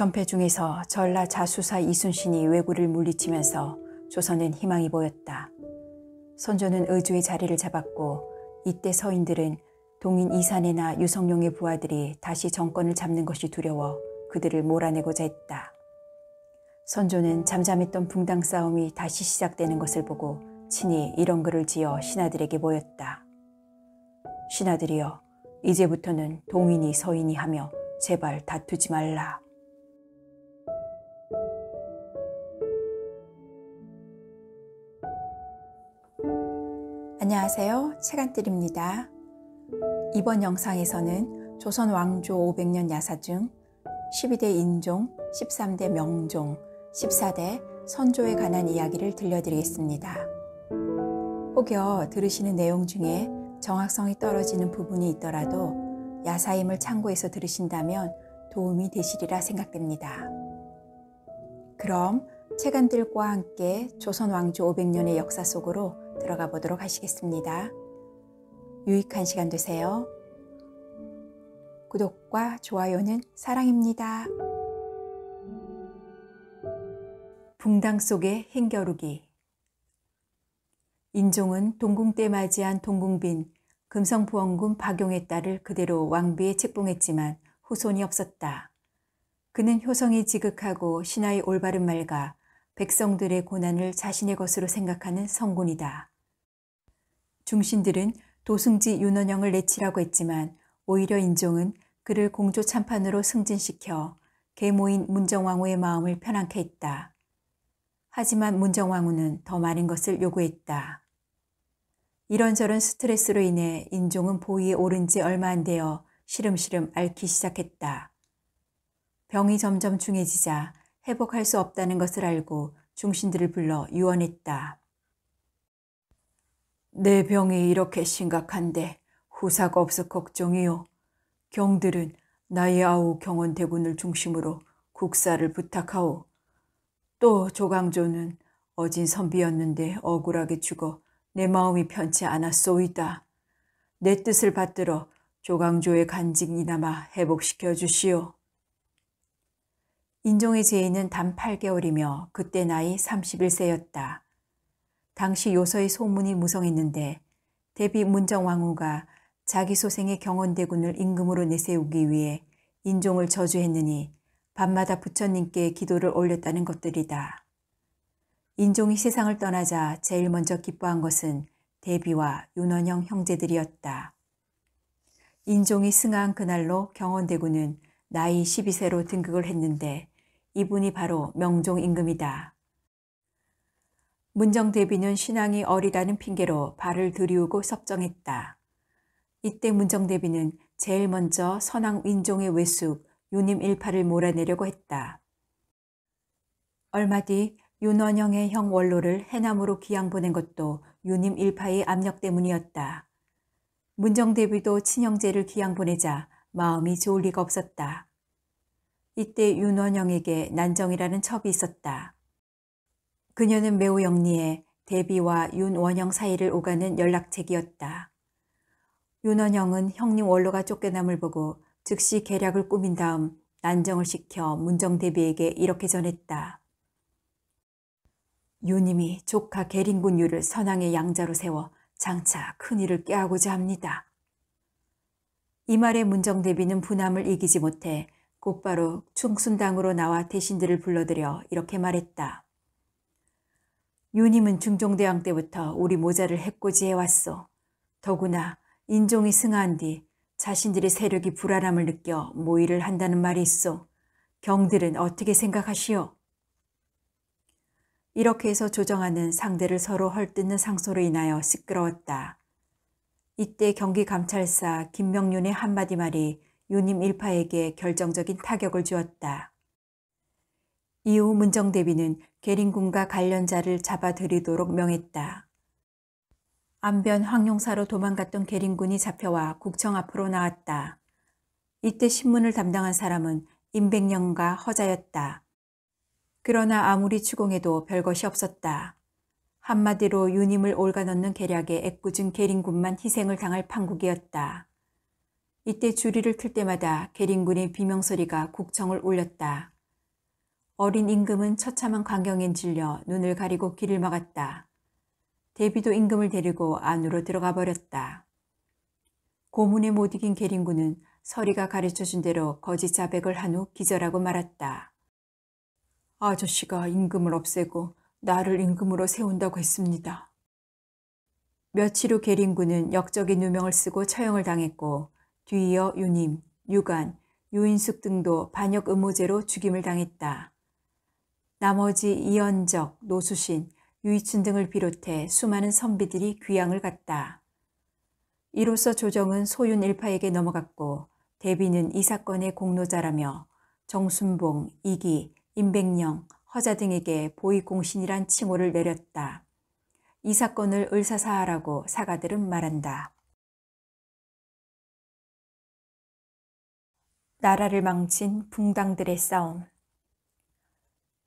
전패 중에서 전라 자수사 이순신이 왜구를 물리치면서 조선은 희망이 보였다. 선조는 의주의 자리를 잡았고 이때 서인들은 동인 이산해나 유성룡의 부하들이 다시 정권을 잡는 것이 두려워 그들을 몰아내고자 했다. 선조는 잠잠했던 붕당 싸움이 다시 시작되는 것을 보고 친히 이런 글을 지어 신하들에게 보였다 신하들이여 이제부터는 동인이 서인이 하며 제발 다투지 말라. 안녕하세요. 채간뜰입니다. 이번 영상에서는 조선 왕조 500년 야사 중 12대 인종, 13대 명종, 14대 선조에 관한 이야기를 들려드리겠습니다. 혹여 들으시는 내용 중에 정확성이 떨어지는 부분이 있더라도 야사임을 참고해서 들으신다면 도움이 되시리라 생각됩니다. 그럼 채간들과 함께 조선 왕조 500년의 역사 속으로 들어가 보도록 하시겠습니다. 유익한 시간 되세요. 구독과 좋아요는 사랑입니다. 붕당 속의 행겨루기 인종은 동궁 때 맞이한 동궁빈 금성부원군 박용의 딸을 그대로 왕비에 책봉했지만 후손이 없었다. 그는 효성이 지극하고 신하의 올바른 말과 백성들의 고난을 자신의 것으로 생각하는 성군이다. 중신들은 도승지 윤원영을 내치라고 했지만 오히려 인종은 그를 공조 참판으로 승진시켜 계모인 문정왕후의 마음을 편안케 했다. 하지만 문정왕후는 더 많은 것을 요구했다. 이런저런 스트레스로 인해 인종은 보위에 오른 지 얼마 안 되어 시름시름 앓기 시작했다. 병이 점점 중해지자 회복할 수 없다는 것을 알고 중신들을 불러 유언했다. 내 병이 이렇게 심각한데 후사가 없어 걱정이요. 경들은 나의 아우 경원대군을 중심으로 국사를 부탁하오. 또 조강조는 어진 선비였는데 억울하게 죽어 내 마음이 편치 않았소이다. 내 뜻을 받들어 조강조의 간직이나마 회복시켜 주시오. 인종의 제인은 단 8개월이며 그때 나이 31세였다. 당시 요서의 소문이 무성했는데 대비 문정왕후가 자기 소생의 경원대군을 임금으로 내세우기 위해 인종을 저주했느니 밤마다 부처님께 기도를 올렸다는 것들이다. 인종이 세상을 떠나자 제일 먼저 기뻐한 것은 대비와 윤원형 형제들이었다. 인종이 승하한 그날로 경원대군은 나이 12세로 등극을 했는데 이분이 바로 명종 임금이다. 문정 대비는 신앙이 어리다는 핑계로 발을 들이우고 섭정했다. 이때 문정 대비는 제일 먼저 선왕 윈종의 외숙 유님 일파를 몰아내려고 했다. 얼마 뒤 윤원영의 형 원로를 해남으로 귀양 보낸 것도 유님 일파의 압력 때문이었다. 문정 대비도 친형제를 귀양 보내자 마음이 좋을 리가 없었다. 이때 윤원영에게 난정이라는 첩이 있었다. 그녀는 매우 영리해 데비와 윤원영 사이를 오가는 연락책이었다. 윤원영은 형님 원로가 쫓겨남을 보고 즉시 계략을 꾸민 다음 난정을 시켜 문정 대비에게 이렇게 전했다. 윤님이 조카 계린군 유를 선왕의 양자로 세워 장차 큰일을 꾀하고자 합니다. 이 말에 문정 대비는 분함을 이기지 못해 곧바로 충순당으로 나와 대신들을 불러들여 이렇게 말했다. 유님은 중종대왕 때부터 우리 모자를 해코지해왔소. 더구나 인종이 승하한 뒤 자신들의 세력이 불안함을 느껴 모의를 한다는 말이 있어 경들은 어떻게 생각하시오? 이렇게 해서 조정하는 상대를 서로 헐뜯는 상소로 인하여 시끄러웠다. 이때 경기감찰사 김명윤의 한마디 말이 유님 일파에게 결정적인 타격을 주었다. 이후 문정대비는 계린군과 관련자를 잡아들이도록 명했다. 안변 황룡사로 도망갔던 계린군이 잡혀와 국청 앞으로 나왔다. 이때 신문을 담당한 사람은 임백령과 허자였다. 그러나 아무리 추궁해도 별것이 없었다. 한마디로 유님을 올가넣는 계략에 애꿎은 계린군만 희생을 당할 판국이었다. 이때 주리를 틀 때마다 계린군의 비명소리가 국청을 울렸다. 어린 임금은 처참한 광경엔 질려 눈을 가리고 길을 막았다. 대비도 임금을 데리고 안으로 들어가 버렸다. 고문에 못 이긴 계린군은 서리가 가르쳐준 대로 거짓 자백을 한 후 기절하고 말았다. 아저씨가 임금을 없애고 나를 임금으로 세운다고 했습니다. 며칠 후 계린군은 역적인 누명을 쓰고 처형을 당했고 뒤이어 유님, 유관, 유인숙 등도 반역 의무죄로 죽임을 당했다. 나머지 이연적, 노수신, 유이춘 등을 비롯해 수많은 선비들이 귀향을 갔다. 이로써 조정은 소윤 일파에게 넘어갔고 대비는 이 사건의 공로자라며 정순봉, 이기, 임백령, 허자 등에게 보이공신이란 칭호를 내렸다. 이 사건을 을사사하라고 사가들은 말한다. 나라를 망친 붕당들의 싸움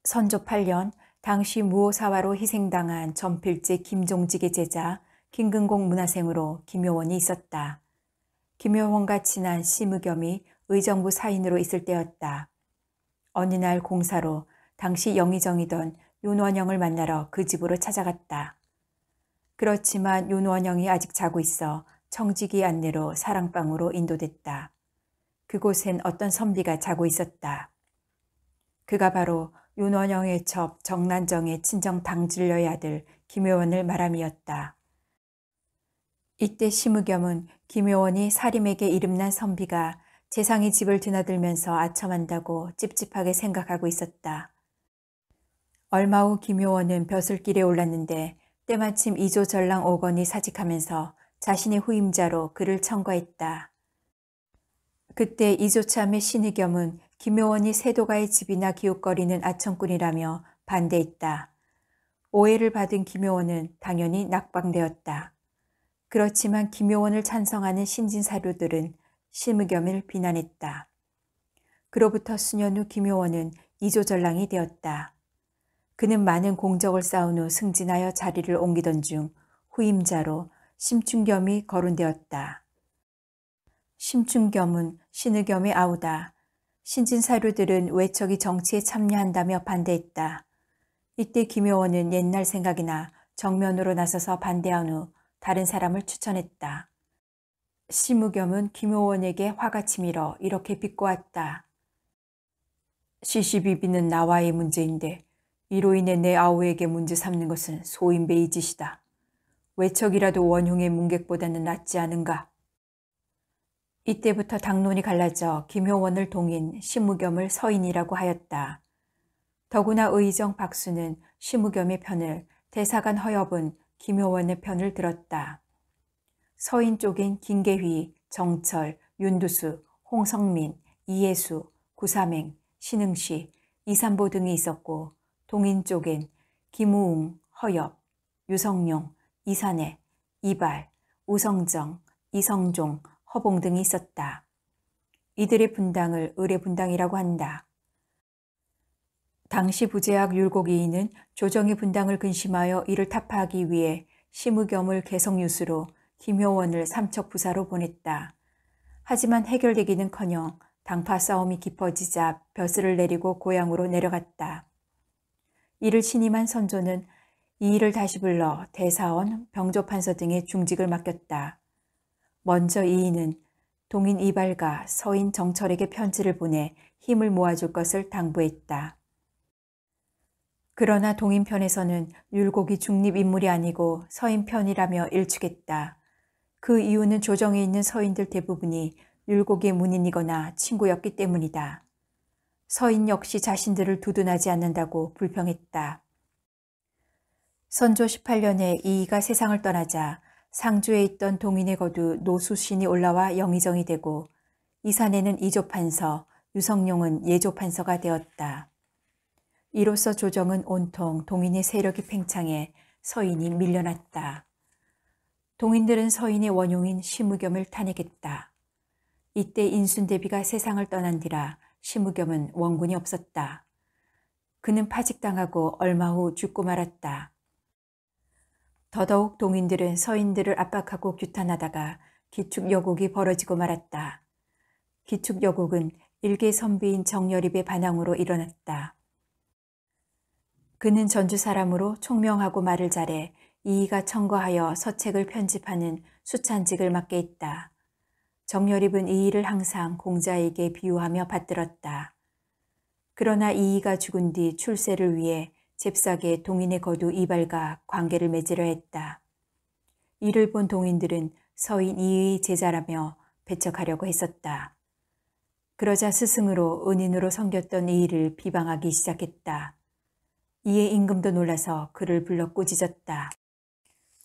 선조 8년 당시 무오사화로 희생당한 전필제 김종직의 제자 김근공 문화생으로 김효원이 있었다. 김효원과 친한 심의겸이 의정부 사인으로 있을 때였다. 어느 날 공사로 당시 영의정이던 윤원영을 만나러 그 집으로 찾아갔다. 그렇지만 윤원영이 아직 자고 있어 청지기 안내로 사랑방으로 인도됐다. 그곳엔 어떤 선비가 자고 있었다. 그가 바로 윤원영의 첩 정난정의 친정 당질러의 아들 김효원을 말함이었다. 이때 심우겸은 김효원이 사림에게 이름난 선비가 재상이 집을 드나들면서 아첨한다고 찝찝하게 생각하고 있었다. 얼마 후 김효원은 벼슬길에 올랐는데 때마침 이조 전랑 오건이 사직하면서 자신의 후임자로 그를 청과했다. 그때 이조참의 신의겸은 김효원이 세도가의 집이나 기웃거리는 아청꾼이라며 반대했다. 오해를 받은 김효원은 당연히 낙방되었다. 그렇지만 김효원을 찬성하는 신진사료들은 심의겸을 비난했다. 그로부터 수년 후 김효원은 이조전랑이 되었다. 그는 많은 공적을 쌓은 후 승진하여 자리를 옮기던 중 후임자로 심충겸이 거론되었다. 심충겸은 신의겸의 아우다. 신진 사료들은 외척이 정치에 참여한다며 반대했다. 이때 김효원은 옛날 생각이나 정면으로 나서서 반대한 후 다른 사람을 추천했다. 심우겸은 김효원에게 화가 치밀어 이렇게 비꼬았다. c c b 비는 나와의 문제인데 이로 인해 내 아우에게 문제 삼는 것은 소인배의 짓이다. 외척이라도 원흉의 문객보다는 낫지 않은가. 이때부터 당론이 갈라져 김효원을 동인 심우겸을 서인이라고 하였다. 더구나 의정 박수는 심우겸의 편을 대사관 허엽은 김효원의 편을 들었다. 서인 쪽인 김계휘, 정철, 윤두수, 홍성민, 이예수, 구삼행, 신흥시, 이삼보 등이 있었고 동인 쪽엔 김우웅, 허엽, 유성룡, 이산해, 이발, 우성정, 이성종, 허봉 등이 있었다. 이들의 분당을 의뢰 분당이라고 한다. 당시 부제학 율곡이인은 조정의 분당을 근심하여 이를 타파하기 위해 심의겸을 개성유수로 김효원을 삼척부사로 보냈다. 하지만 해결되기는커녕 당파 싸움이 깊어지자 벼슬을 내리고 고향으로 내려갔다. 이를 신임한 선조는 이 일을 다시 불러 대사원, 병조판서 등의 중직을 맡겼다. 먼저 이인은 동인 이발과 서인 정철에게 편지를 보내 힘을 모아줄 것을 당부했다. 그러나 동인 편에서는 율곡이 중립 인물이 아니고 서인 편이라며 일축했다. 그 이유는 조정에 있는 서인들 대부분이 율곡의 문인이거나 친구였기 때문이다. 서인 역시 자신들을 두둔하지 않는다고 불평했다. 선조 18년에 이이가 세상을 떠나자 상주에 있던 동인의 거두 노수신이 올라와 영의정이 되고 이산에는 이조판서, 유성룡은 예조판서가 되었다. 이로써 조정은 온통 동인의 세력이 팽창해 서인이 밀려났다. 동인들은 서인의 원용인 심우겸을 탄핵했다. 이때 인순대비가 세상을 떠난 뒤라 심우겸은 원군이 없었다. 그는 파직당하고 얼마 후 죽고 말았다. 더더욱 동인들은 서인들을 압박하고 규탄하다가 기축여곡이 벌어지고 말았다. 기축여곡은 일개 선비인 정여립의 반항으로 일어났다. 그는 전주 사람으로 총명하고 말을 잘해 이이가 청거하여 서책을 편집하는 수찬직을 맡게 했다정여립은 이이를 항상 공자에게 비유하며 받들었다. 그러나 이이가 죽은 뒤 출세를 위해 잽싸게 동인의 거두 이발과 관계를 맺으려 했다. 이를 본 동인들은 서인 이의 제자라며 배척하려고 했었다. 그러자 스승으로 은인으로 섬겼던 이를 의 비방하기 시작했다. 이의 임금도 놀라서 그를 불러 꾸짖었다.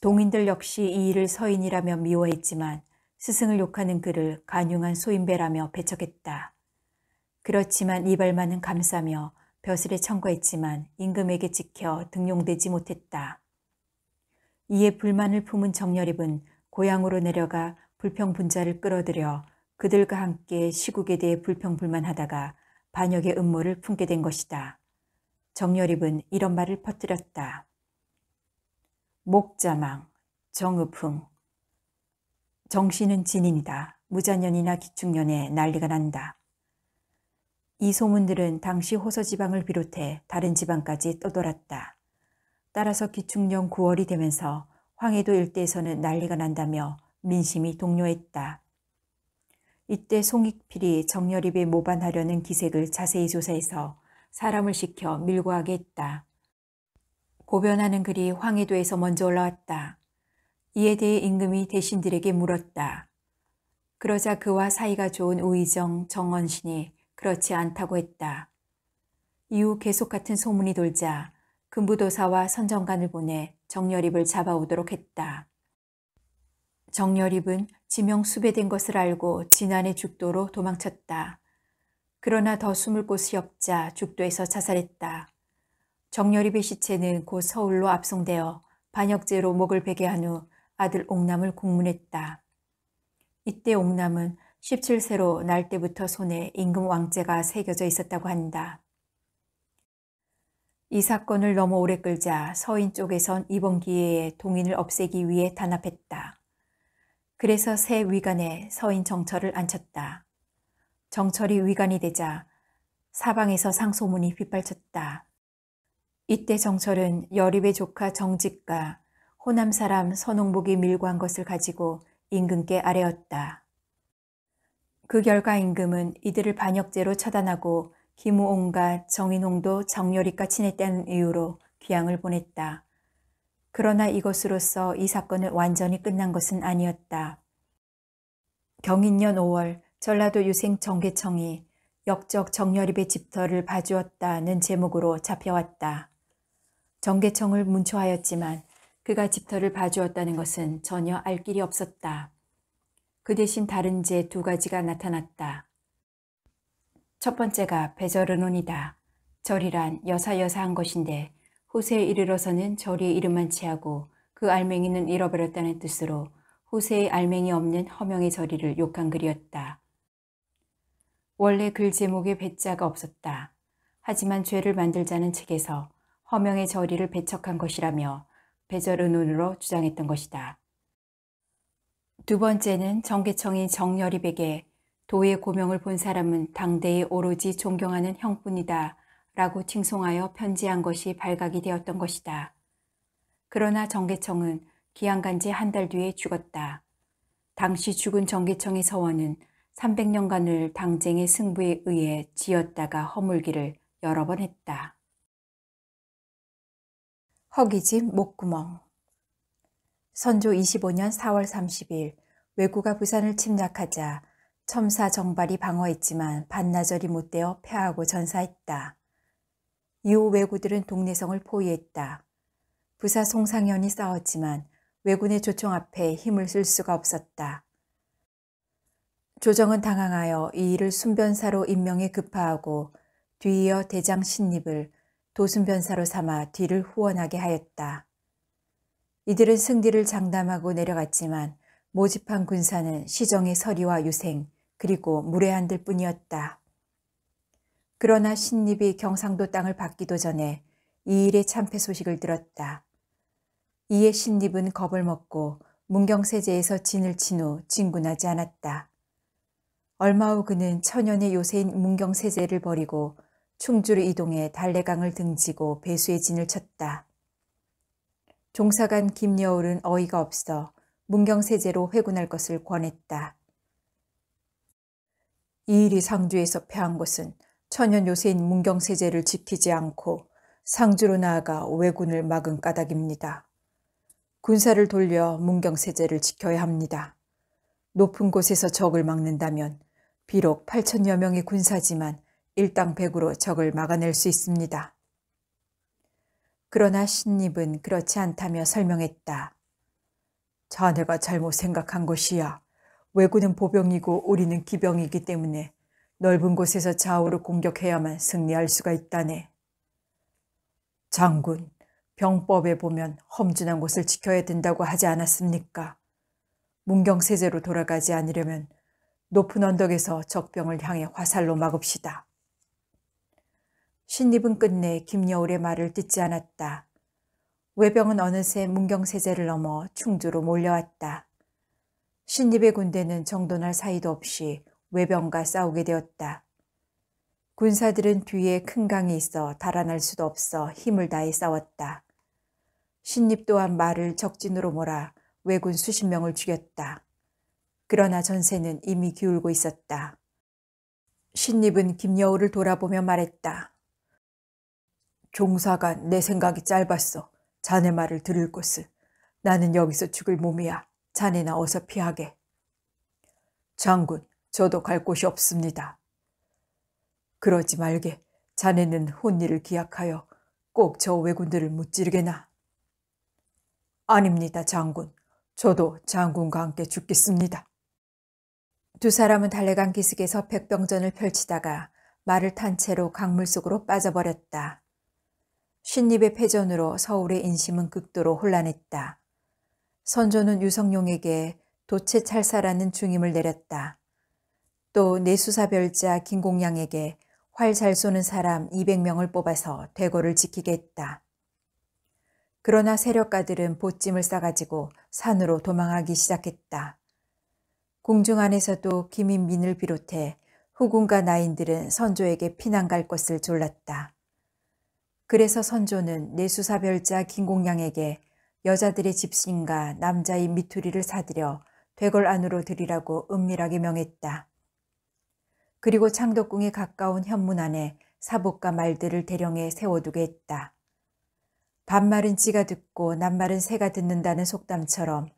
동인들 역시 이를 의 서인이라며 미워했지만 스승을 욕하는 그를 간용한 소인배라며 배척했다. 그렇지만 이발만은 감싸며 벼슬에 청구했지만 임금에게 찍혀 등용되지 못했다. 이에 불만을 품은 정열입은 고향으로 내려가 불평분자를 끌어들여 그들과 함께 시국에 대해 불평불만하다가 반역의 음모를 품게 된 것이다. 정열입은 이런 말을 퍼뜨렸다. 목자망, 정읍흥. 정신은 진인이다. 무자년이나 기축년에 난리가 난다. 이 소문들은 당시 호서 지방을 비롯해 다른 지방까지 떠돌았다. 따라서 기축년 9월이 되면서 황해도 일대에서는 난리가 난다며 민심이 동요했다. 이때 송익필이 정열입에 모반하려는 기색을 자세히 조사해서 사람을 시켜 밀고 하게 했다. 고변하는 글이 황해도에서 먼저 올라왔다. 이에 대해 임금이 대신들에게 물었다. 그러자 그와 사이가 좋은 우의정 정원신이 그렇지 않다고 했다. 이후 계속 같은 소문이 돌자 금부도사와 선정관을 보내 정열입을 잡아오도록 했다. 정열입은 지명 수배된 것을 알고 지난해 죽도로 도망쳤다. 그러나 더 숨을 곳이 없자 죽도에서 자살했다. 정열입의 시체는 곧 서울로 압송되어 반역죄로 목을 베게 한 후 아들 옥남을 공문했다. 이때 옥남은 17세로 날 때부터 손에 임금 왕제가 새겨져 있었다고 한다. 이 사건을 너무 오래 끌자 서인 쪽에선 이번 기회에 동인을 없애기 위해 단합했다. 그래서 새 위관에 서인 정철을 앉혔다. 정철이 위관이 되자 사방에서 상소문이 휘발쳤다 이때 정철은 여립의 조카 정직과 호남 사람 선홍복이 밀고 한 것을 가지고 임금께 아뢰었다. 그 결과 임금은 이들을 반역죄로 처단하고 김우옹과 정인홍도 정열이가 친했다는 이유로 귀향을 보냈다. 그러나 이것으로서 이 사건은 완전히 끝난 것은 아니었다. 경인년 5월 전라도 유생 정계청이 역적 정열입의 집터를 봐주었다는 제목으로 잡혀왔다. 정계청을 문초하였지만 그가 집터를 봐주었다는 것은 전혀 알 길이 없었다. 그 대신 다른 죄 두 가지가 나타났다. 첫 번째가 베저르논이다. 절이란 여사여사한 것인데 후세에 이르러서는 절의 이름만 취하고 그 알맹이는 잃어버렸다는 뜻으로 후세의 알맹이 없는 허명의 절의를 욕한 글이었다. 원래 글 제목에 배자가 없었다. 하지만 죄를 만들자는 책에서 허명의 절의를 배척한 것이라며 배절은혼으로 주장했던 것이다. 두 번째는 정계청인 정여립에게 도의 고명을 본 사람은 당대에 오로지 존경하는 형뿐이다 라고 칭송하여 편지한 것이 발각이 되었던 것이다. 그러나 정계청은 귀양간 지한 달 뒤에 죽었다. 당시 죽은 정계청의 서원은 300년간을 당쟁의 승부에 의해 지었다가 허물기를 여러 번 했다. 허기진 목구멍 선조 25년 4월 30일 왜구가 부산을 침략하자 첨사 정발이 방어했지만 반나절이 못되어 패하고 전사했다. 이후 왜구들은 동네성을 포위했다. 부사 송상현이 싸웠지만 왜군의 조총 앞에 힘을 쓸 수가 없었다. 조정은 당황하여 이 일을 순변사로 임명해 급파하고 뒤이어 대장 신립을 도순변사로 삼아 뒤를 후원하게 하였다. 이들은 승리를 장담하고 내려갔지만 모집한 군사는 시정의 서리와 유생 그리고 무례한들 뿐이었다. 그러나 신립이 경상도 땅을 받기도 전에 이 일의 참패 소식을 들었다. 이에 신립은 겁을 먹고 문경세제에서 진을 친 후 진군하지 않았다. 얼마 후 그는 천연의 요새인 문경세제를 버리고 충주로 이동해 달래강을 등지고 배수의 진을 쳤다. 종사간 김여울은 어이가 없어 문경세제로 회군할 것을 권했다. 이 일이 상주에서 패한 것은 천연 요새인 문경세제를 지키지 않고 상주로 나아가 왜군을 막은 까닭입니다. 군사를 돌려 문경세제를 지켜야 합니다. 높은 곳에서 적을 막는다면 비록 8천여 명의 군사지만 일당 백으로 적을 막아낼 수 있습니다. 그러나 신입은 그렇지 않다며 설명했다. 자네가 잘못 생각한 것이야. 왜군은 보병이고 우리는 기병이기 때문에 넓은 곳에서 좌우로 공격해야만 승리할 수가 있다네. 장군, 병법에 보면 험준한 곳을 지켜야 된다고 하지 않았습니까? 문경세제로 돌아가지 않으려면 높은 언덕에서 적병을 향해 화살로 막읍시다. 신입은 끝내 김여울의 말을 듣지 않았다. 외병은 어느새 문경세제를 넘어 충주로 몰려왔다. 신입의 군대는 정돈할 사이도 없이 외병과 싸우게 되었다. 군사들은 뒤에 큰 강이 있어 달아날 수도 없어 힘을 다해 싸웠다. 신입 또한 말을 적진으로 몰아 왜군 수십 명을 죽였다. 그러나 전세는 이미 기울고 있었다. 신입은 김여울을 돌아보며 말했다. 종사가 내 생각이 짧았어. 자네 말을 들을 것을. 나는 여기서 죽을 몸이야. 자네나 어서 피하게. 장군, 저도 갈 곳이 없습니다. 그러지 말게. 자네는 혼니를 기약하여 꼭 저 왜군들을 무찌르게나. 아닙니다, 장군. 저도 장군과 함께 죽겠습니다. 두 사람은 달래간 기슭에서 백병전을 펼치다가 말을 탄 채로 강물 속으로 빠져버렸다. 신립의 패전으로 서울의 인심은 극도로 혼란했다. 선조는 유성룡에게 도체찰사라는 중임을 내렸다. 또 내수사별자 김공양에게 활 잘 쏘는 사람 200명을 뽑아서 대궐을 지키게 했다. 그러나 세력가들은 보찜을 싸가지고 산으로 도망하기 시작했다. 궁중 안에서도 김인민을 비롯해 후군과 나인들은 선조에게 피난 갈 것을 졸랐다. 그래서 선조는 내수사별자 김공양에게 여자들의 집신과 남자의 미투리를 사들여 되골 안으로 들이라고 은밀하게 명했다. 그리고 창덕궁에 가까운 현문 안에 사복과 말들을 대령에 세워두게 했다. 반말은 지가 듣고 낱말은 새가 듣는다는 속담처럼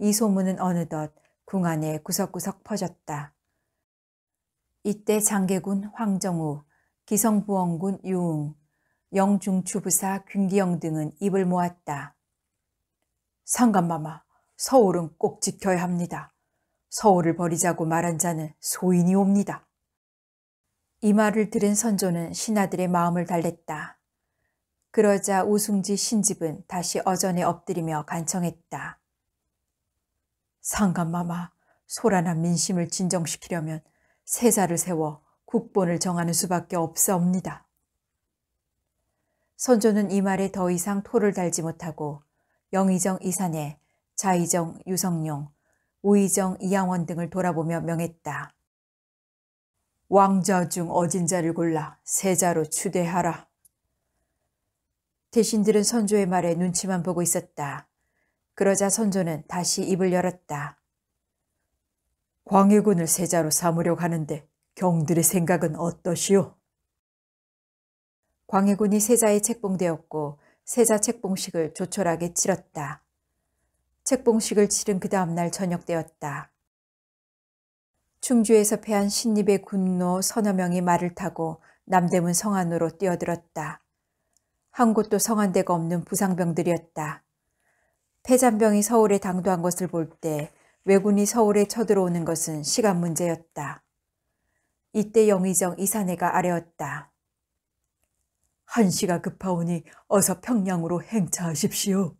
이 소문은 어느덧 궁 안에 구석구석 퍼졌다. 이때 장계군 황정우, 기성부원군 유웅, 영중추부사 김기영 등은 입을 모았다. 상감마마, 서울은 꼭 지켜야 합니다. 서울을 버리자고 말한 자는 소인이 옵니다. 이 말을 들은 선조는 신하들의 마음을 달랬다. 그러자 우승지 신집은 다시 어전에 엎드리며 간청했다. 상감마마, 소란한 민심을 진정시키려면 세자를 세워 국본을 정하는 수밖에 없사옵니다. 선조는 이 말에 더 이상 토를 달지 못하고 영의정 이산해, 자의정 유성룡, 우의정 이양원 등을 돌아보며 명했다. 왕자 중 어진 자를 골라 세자로 추대하라. 대신들은 선조의 말에 눈치만 보고 있었다. 그러자 선조는 다시 입을 열었다. 광해군을 세자로 삼으려고 하는데 경들의 생각은 어떠시오? 광해군이 세자에 책봉되었고 세자 책봉식을 조촐하게 치렀다. 책봉식을 치른 그 다음날 저녁 되었다. 충주에서 패한 신립의 군노 서너 명이 말을 타고 남대문 성 안으로 뛰어들었다. 한 곳도 성안대가 없는 부상병들이었다. 패잔병이 서울에 당도한 것을 볼 때 왜군이 서울에 쳐들어오는 것은 시간 문제였다. 이때 영의정 이사내가 아래었다. 한시가 급하오니 어서 평양으로 행차하십시오.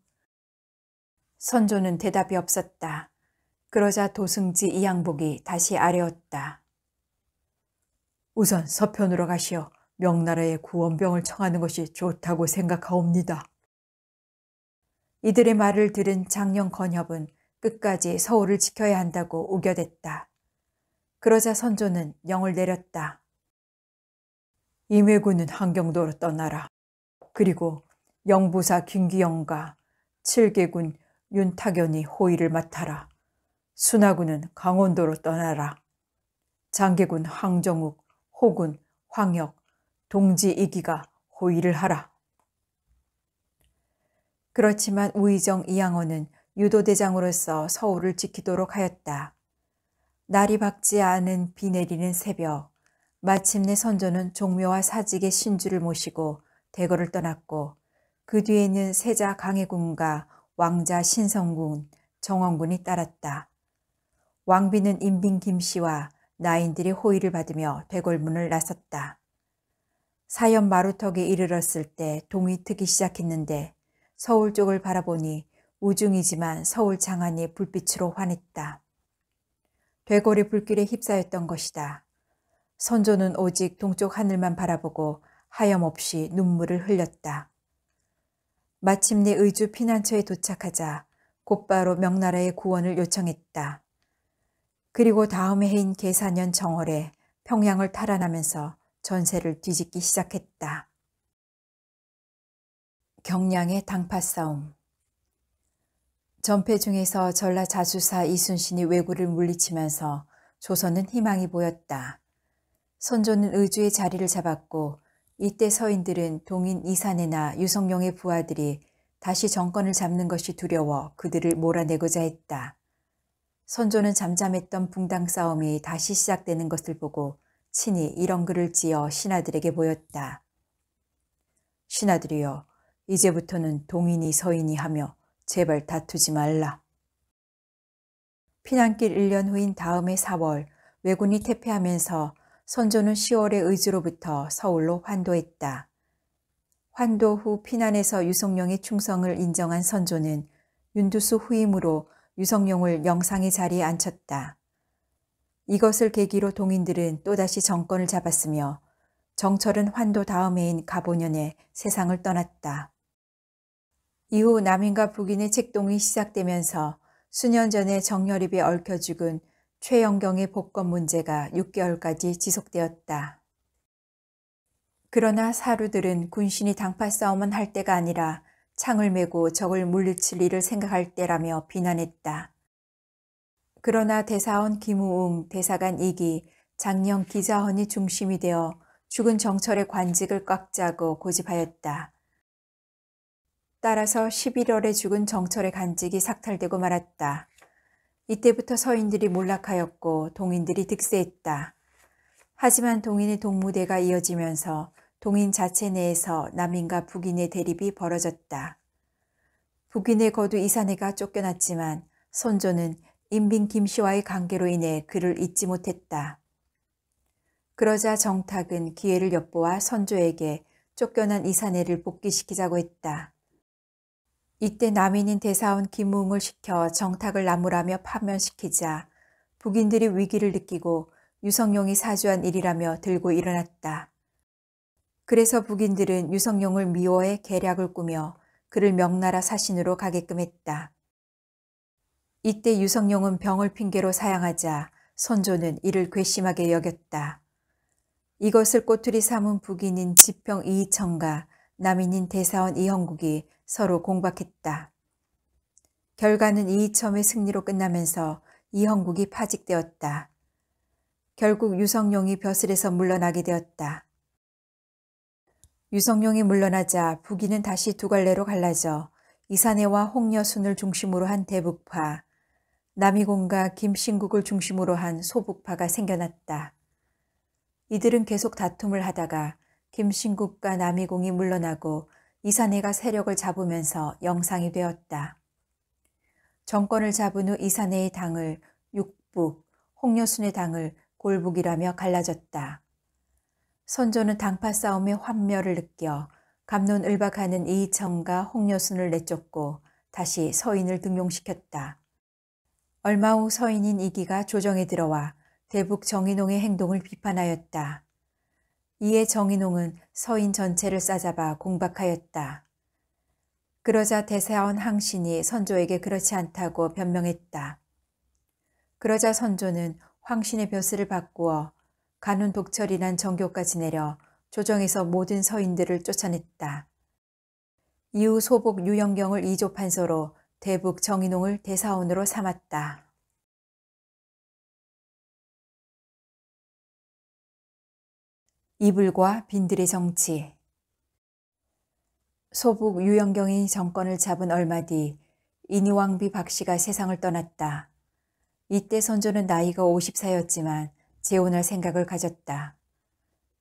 선조는 대답이 없었다. 그러자 도승지 이양복이 다시 아뢰었다. 우선 서편으로 가시어 명나라의 구원병을 청하는 것이 좋다고 생각하옵니다. 이들의 말을 들은 장령 건협은 끝까지 서울을 지켜야 한다고 우겨댔다. 그러자 선조는 영을 내렸다. 임해군은 한경도로 떠나라. 그리고 영부사 김기영과 칠개군 윤탁연이 호위를 맡아라. 순하군은 강원도로 떠나라. 장계군 황정욱, 호군, 황혁, 동지이기가 호위를 하라. 그렇지만 우의정 이양호는 유도대장으로서 서울을 지키도록 하였다. 날이 밝지 않은 비 내리는 새벽, 마침내 선조는 종묘와 사직의 신주를 모시고 대거를 떠났고 그 뒤에 있는 세자 강해군과 왕자 신성군, 정원군이 따랐다. 왕비는 임빈 김씨와 나인들의 호의를 받으며 대궐문을 나섰다. 사연 마루턱에 이르렀을 때 동이 트기 시작했는데 서울 쪽을 바라보니 우중이지만 서울 장안이 불빛으로 환했다. 대궐이 불길에 휩싸였던 것이다. 선조는 오직 동쪽 하늘만 바라보고 하염없이 눈물을 흘렸다. 마침내 의주 피난처에 도착하자 곧바로 명나라의 구원을 요청했다. 그리고 다음 해인 계사년 정월에 평양을 탈환하면서 전세를 뒤집기 시작했다. 경량의 당파 싸움 전패 중에서 전라 자수사 이순신이 왜구를 물리치면서 조선은 희망이 보였다. 선조는 의주의 자리를 잡았고 이때 서인들은 동인 이산해나 유성룡의 부하들이 다시 정권을 잡는 것이 두려워 그들을 몰아내고자 했다. 선조는 잠잠했던 붕당 싸움이 다시 시작되는 것을 보고 친히 이런 글을 지어 신하들에게 보였다. 신하들이여 이제부터는 동인이 서인이 하며 제발 다투지 말라. 피난길 1년 후인 다음해 4월 왜군이 퇴패하면서 선조는 10월에 의주로부터 서울로 환도했다. 환도 후 피난에서 유성룡의 충성을 인정한 선조는 윤두수 후임으로 유성룡을 영상의 자리에 앉혔다. 이것을 계기로 동인들은 또다시 정권을 잡았으며 정철은 환도 다음 해인 가보년에 세상을 떠났다. 이후 남인과 북인의 책동이 시작되면서 수년 전에 정열입에 얽혀 죽은 최영경의 복권 문제가 6개월까지 지속되었다. 그러나 사루들은 군신이 당파 싸움은할 때가 아니라 창을 메고 적을 물리칠 일을 생각할 때라며 비난했다. 그러나 대사원 김우웅, 대사관 이기, 장령 기자헌이 중심이 되어 죽은 정철의 관직을 꽉 짜고 고집하였다. 따라서 11월에 죽은 정철의 관직이 삭탈되고 말았다. 이때부터 서인들이 몰락하였고 동인들이 득세했다. 하지만 동인의 동무대가 이어지면서 동인 자체 내에서 남인과 북인의 대립이 벌어졌다. 북인의 거두 이산해가 쫓겨났지만 선조는 인빈 김씨와의 관계로 인해 그를 잊지 못했다. 그러자 정탁은 기회를 엿보아 선조에게 쫓겨난 이산해를 복귀시키자고 했다. 이때 남인인 대사원 김웅을 시켜 정탁을 나무라며 파면시키자 북인들이 위기를 느끼고 유성룡이 사주한 일이라며 들고 일어났다. 그래서 북인들은 유성룡을 미워해 계략을 꾸며 그를 명나라 사신으로 가게끔 했다. 이때 유성룡은 병을 핑계로 사양하자 선조는 이를 괘씸하게 여겼다. 이것을 꼬투리 삼은 북인인 지평 이이청과 남인인 대사원 이형국이 서로 공박했다. 결과는 이이첨의 승리로 끝나면서 이형국이 파직되었다. 결국 유성룡이 벼슬에서 물러나게 되었다. 유성룡이 물러나자 북이는 다시 두 갈래로 갈라져 이산해와 홍여순을 중심으로 한 대북파, 남이공과 김신국을 중심으로 한 소북파가 생겨났다. 이들은 계속 다툼을 하다가 김신국과 남이공이 물러나고 이산해가 세력을 잡으면서 영상이 되었다. 정권을 잡은 후 이산해의 당을 육북, 홍여순의 당을 골북이라며 갈라졌다. 선조는 당파 싸움의 환멸을 느껴 감론을박하는 이이청과 홍여순을 내쫓고 다시 서인을 등용시켰다. 얼마 후 서인인 이기가 조정에 들어와 대북 정인홍의 행동을 비판하였다. 이에 정인홍은 서인 전체를 싸잡아 공박하였다. 그러자 대사원 항신이 선조에게 그렇지 않다고 변명했다. 그러자 선조는 황신의 벼슬을 바꾸어 간운 독철이란 정교까지 내려 조정에서 모든 서인들을 쫓아냈다. 이후 소복 유영경을 이조 판서로 대북 정인홍을 대사원으로 삼았다. 이불과 빈들의 정치 소북 유영경이 정권을 잡은 얼마 뒤 인희왕비 박씨가 세상을 떠났다. 이때 선조는 나이가 54였지만 재혼할 생각을 가졌다.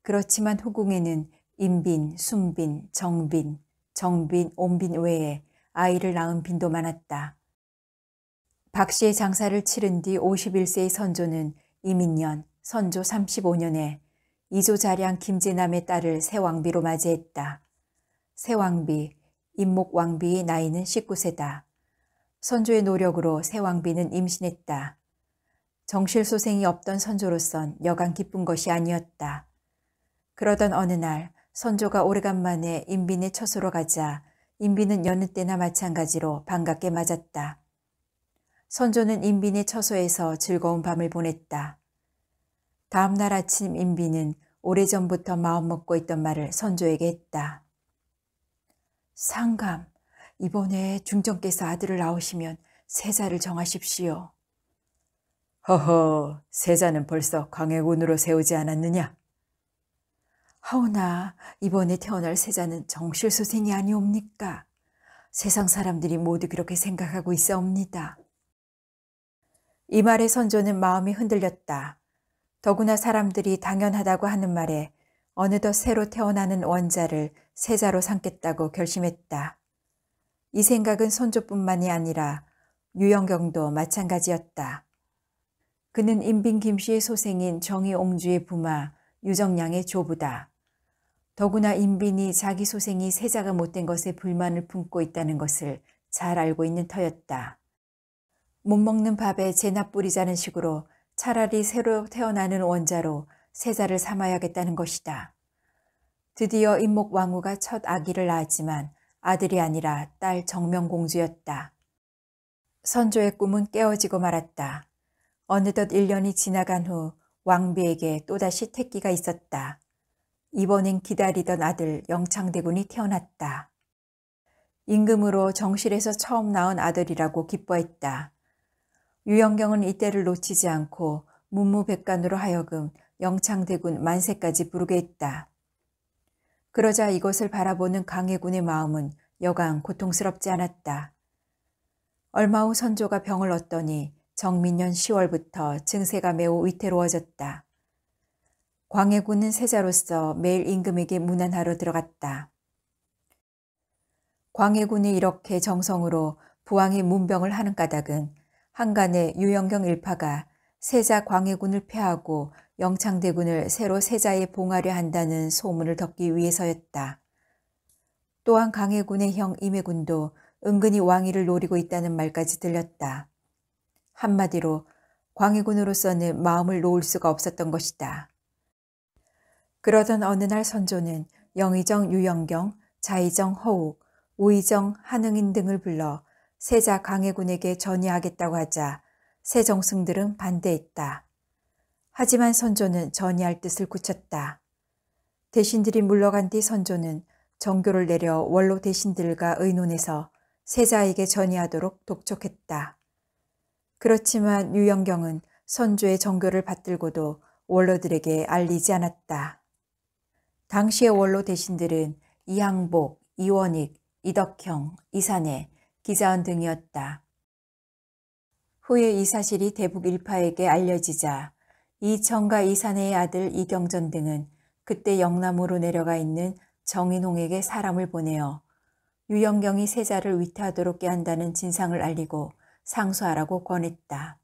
그렇지만 후궁에는 임빈, 순빈, 정빈, 정빈, 옴빈 외에 아이를 낳은 빈도 많았다. 박씨의 장사를 치른 뒤 51세의 선조는 이민년, 선조 35년에 이조자량 김제남의 딸을 세왕비로 맞이했다. 세왕비, 임목왕비의 나이는 19세다. 선조의 노력으로 세왕비는 임신했다. 정실소생이 없던 선조로선 여간 기쁜 것이 아니었다. 그러던 어느 날 선조가 오래간만에 임빈의 처소로 가자 임빈은 여느 때나 마찬가지로 반갑게 맞았다. 선조는 임빈의 처소에서 즐거운 밤을 보냈다. 다음 날 아침 임비는 오래전부터 마음먹고 있던 말을 선조에게 했다. 상감, 이번에 중정께서 아들을 낳으시면 세자를 정하십시오. 허허, 세자는 벌써 광해군으로 세우지 않았느냐? 하오나 이번에 태어날 세자는 정실수생이 아니옵니까? 세상 사람들이 모두 그렇게 생각하고 있어옵니다이 말에 선조는 마음이 흔들렸다. 더구나 사람들이 당연하다고 하는 말에 어느덧 새로 태어나는 원자를 세자로 삼겠다고 결심했다. 이 생각은 선조뿐만이 아니라 유영경도 마찬가지였다. 그는 임빈 김씨의 소생인 정희옹주의 부마 유정량의 조부다. 더구나 임빈이 자기 소생이 세자가 못된 것에 불만을 품고 있다는 것을 잘 알고 있는 터였다. 못 먹는 밥에 재나 뿌리자는 식으로 차라리 새로 태어나는 원자로 세자를 삼아야겠다는 것이다. 드디어 임목 왕후가 첫 아기를 낳았지만 아들이 아니라 딸 정명공주였다. 선조의 꿈은 깨어지고 말았다. 어느덧 1년이 지나간 후 왕비에게 또다시 택기가 있었다. 이번엔 기다리던 아들 영창대군이 태어났다. 임금으로 정실에서 처음 낳은 아들이라고 기뻐했다. 유영경은 이때를 놓치지 않고 문무백관으로 하여금 영창대군 만세까지 부르게 했다. 그러자 이것을 바라보는 강해군의 마음은 여간 고통스럽지 않았다. 얼마 후 선조가 병을 얻더니 정민년 10월부터 증세가 매우 위태로워졌다. 광해군은 세자로서 매일 임금에게 문안하러 들어갔다. 광해군이 이렇게 정성으로 부왕의 문병을 하는 까닭은 한간에 유영경 일파가 세자 광해군을 패하고 영창대군을 새로 세자에 봉하려 한다는 소문을 덮기 위해서였다. 또한 강해군의 형 임해군도 은근히 왕위를 노리고 있다는 말까지 들렸다. 한마디로 광해군으로서는 마음을 놓을 수가 없었던 것이다. 그러던 어느 날 선조는 영의정 유영경, 자의정 허욱, 우의정 한응인 등을 불러 세자 강해군에게 전이하겠다고 하자 세정승들은 반대했다. 하지만 선조는 전이할 뜻을 굳혔다. 대신들이 물러간 뒤 선조는 정교를 내려 원로 대신들과 의논해서 세자에게 전이하도록 독촉했다. 그렇지만 유영경은 선조의 정교를 받들고도 원로들에게 알리지 않았다. 당시의 원로 대신들은 이항복, 이원익, 이덕형, 이산해, 기자원 등이었다. 후에 이 사실이 대북 일파에게 알려지자 이천과 이산의 아들 이경전 등은 그때 영남으로 내려가 있는 정인홍에게 사람을 보내어 유영경이 세자를 위태하도록 깨한다는 진상을 알리고 상소하라고 권했다.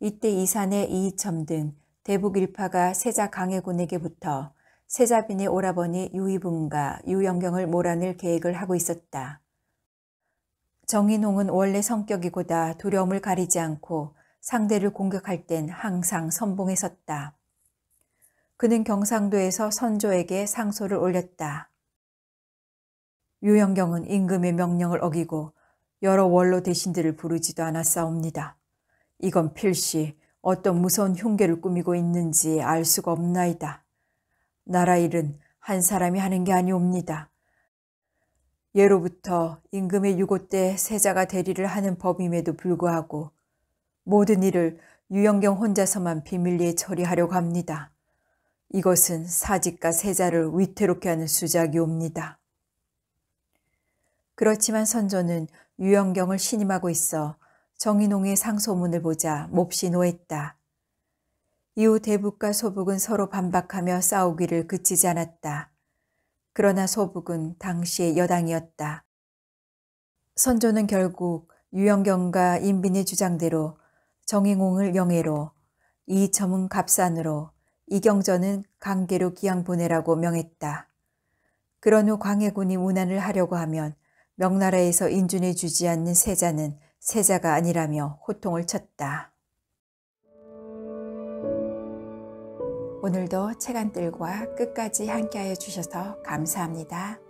이때 이산의 이이첨 등 대북 일파가 세자 강해군에게부터 세자빈의 오라버니 유이분과 유영경을 몰아낼 계획을 하고 있었다. 정인홍은 원래 성격이고다 두려움을 가리지 않고 상대를 공격할 땐 항상 선봉에 섰다. 그는 경상도에서 선조에게 상소를 올렸다. 유영경은 임금의 명령을 어기고 여러 원로 대신들을 부르지도 않았사옵니다. 이건 필시 어떤 무서운 흉계를 꾸미고 있는지 알 수가 없나이다. 나라 일은 한 사람이 하는 게 아니옵니다. 예로부터 임금의 유고 때 세자가 대리를 하는 법임에도 불구하고 모든 일을 유영경 혼자서만 비밀리에 처리하려고 합니다. 이것은 사직과 세자를 위태롭게 하는 수작이옵니다. 그렇지만 선조는 유영경을 신임하고 있어 정인홍의 상소문을 보자 몹시 노했다. 이후 대북과 소북은 서로 반박하며 싸우기를 그치지 않았다. 그러나 소북은 당시의 여당이었다. 선조는 결국 유영경과 임빈의 주장대로 정인공을 영예로, 이첨은 갑산으로, 이경전은 강계로 기양 보내라고 명했다. 그런 후 광해군이 운안을 하려고 하면 명나라에서 인준해 주지 않는 세자는 세자가 아니라며 호통을 쳤다. 오늘도 책안 뜰과 끝까지 함께하여 주셔서 감사합니다.